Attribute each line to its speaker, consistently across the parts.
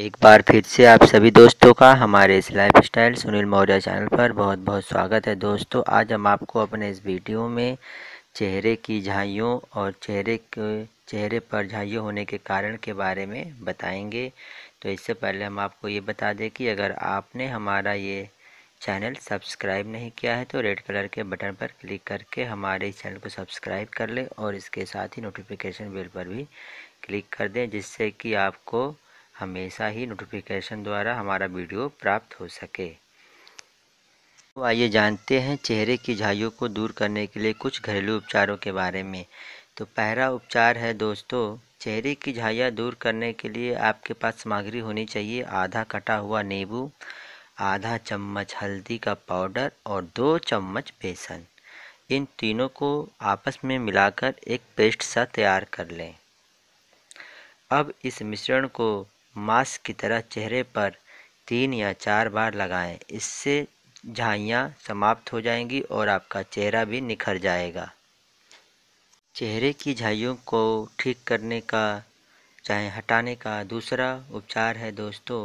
Speaker 1: एक बार फिर से आप सभी दोस्तों का हमारे इस life style Sunil Maurya channel पर बहुत बहुत स्वागत है दोस्तों आज हम आपको अपने इस वीडियो में चेहरे की झाइयों और चेहरे के चेहरे पर झाइयों होने के कारण के बारे में बताएंगे तो इससे पहले हम आपको ये बता दें कि अगर आपने हमारा ये चैनल सब्सक्राइब नहीं किया है तो रेड कलर के बटन पर क्लिक करके हमारे इस चैनल को सब्सक्राइब कर लें और इसके साथ ही नोटिफिकेशन बेल पर भी क्लिक कर दें जिससे कि आपको हमेशा ही नोटिफिकेशन द्वारा हमारा वीडियो प्राप्त हो सके तो आइए जानते हैं चेहरे की झाइयों को दूर करने के लिए कुछ घरेलू उपचारों के बारे में तो पहला उपचार है दोस्तों चेहरे की झाइयाँ दूर करने के लिए आपके पास सामग्री होनी चाहिए आधा कटा हुआ नींबू आधा चम्मच हल्दी का पाउडर और दो चम्मच बेसन इन तीनों को आपस में मिलाकर एक पेस्ट सा तैयार कर लें अब इस मिश्रण को मास्क की तरह चेहरे पर तीन या चार बार लगाएँ इससे झाइयाँ समाप्त हो जाएंगी और आपका चेहरा भी निखर जाएगा चेहरे की झाइयों को ठीक करने का चाहे हटाने का दूसरा उपचार है दोस्तों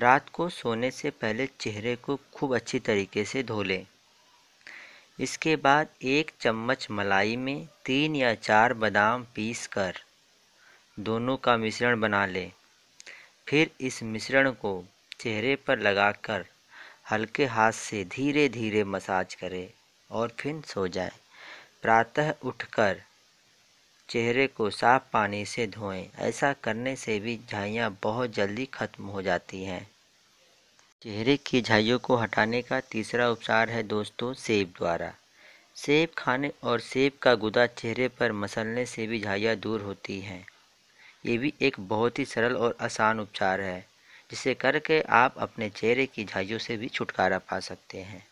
Speaker 1: रात को सोने से पहले चेहरे को खूब अच्छी तरीके से धो लें इसके बाद एक चम्मच मलाई में तीन या चार बादाम पीसकर दोनों का मिश्रण बना लें फिर इस मिश्रण को चेहरे पर लगाकर हल्के हाथ से धीरे धीरे मसाज करें और फिर सो जाएं। प्रातः उठकर चेहरे को साफ पानी से धोएं ऐसा करने से भी झाइयाँ बहुत जल्दी खत्म हो जाती हैं चेहरे की झाइयों को हटाने का तीसरा उपचार है दोस्तों सेब द्वारा सेब खाने और सेब का गुदा चेहरे पर मसलने से भी झाइयाँ दूर होती हैं ये भी एक बहुत ही सरल और आसान उपचार है जिसे करके आप अपने चेहरे की झाइयों से भी छुटकारा पा सकते हैं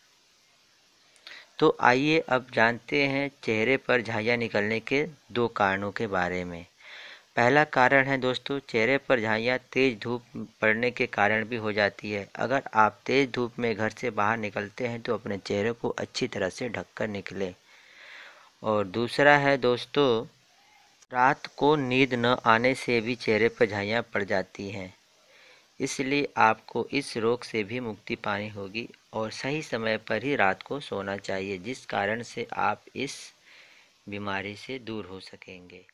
Speaker 1: तो आइए अब जानते हैं चेहरे पर झाइयाँ निकलने के दो कारणों के बारे में पहला कारण है दोस्तों चेहरे पर झाइयाँ तेज़ धूप पड़ने के कारण भी हो जाती है अगर आप तेज़ धूप में घर से बाहर निकलते हैं तो अपने चेहरे को अच्छी तरह से ढककर निकलें और दूसरा है दोस्तों रात को नींद न आने से भी चेहरे पर झाइयाँ पड़ जाती हैं इसलिए आपको इस रोग से भी मुक्ति पानी होगी और सही समय पर ही रात को सोना चाहिए जिस कारण से आप इस बीमारी से दूर हो सकेंगे